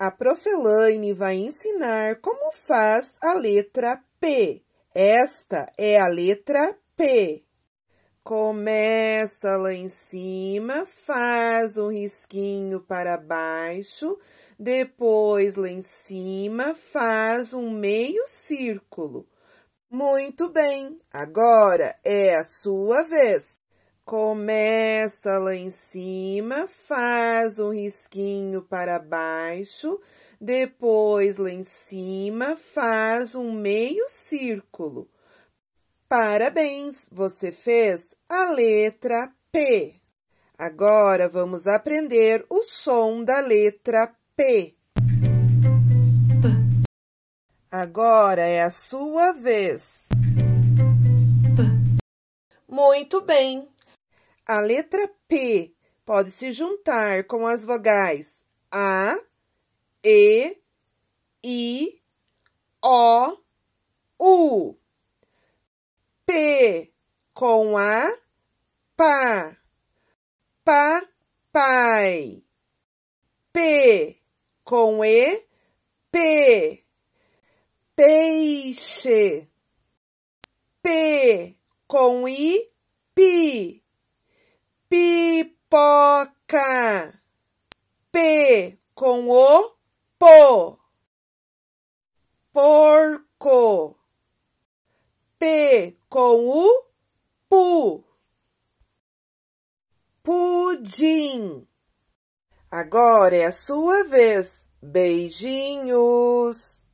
A Profelaine vai ensinar como faz a letra P. Esta é a letra P. Começa lá em cima, faz um risquinho para baixo, depois lá em cima faz um meio círculo. Muito bem, agora é a sua vez. Começa lá em cima, faz um risquinho para baixo, depois lá em cima, faz um meio círculo. Parabéns, você fez a letra P. Agora vamos aprender o som da letra P. Agora é a sua vez. Muito bem, a letra P pode se juntar com as vogais A, E, I, O, U. P com a pá. Papai. P com e p. Peixe. P com i pi pipoca. P com o po. Porco. P com o pu. Pudim. Agora é a sua vez. Beijinhos.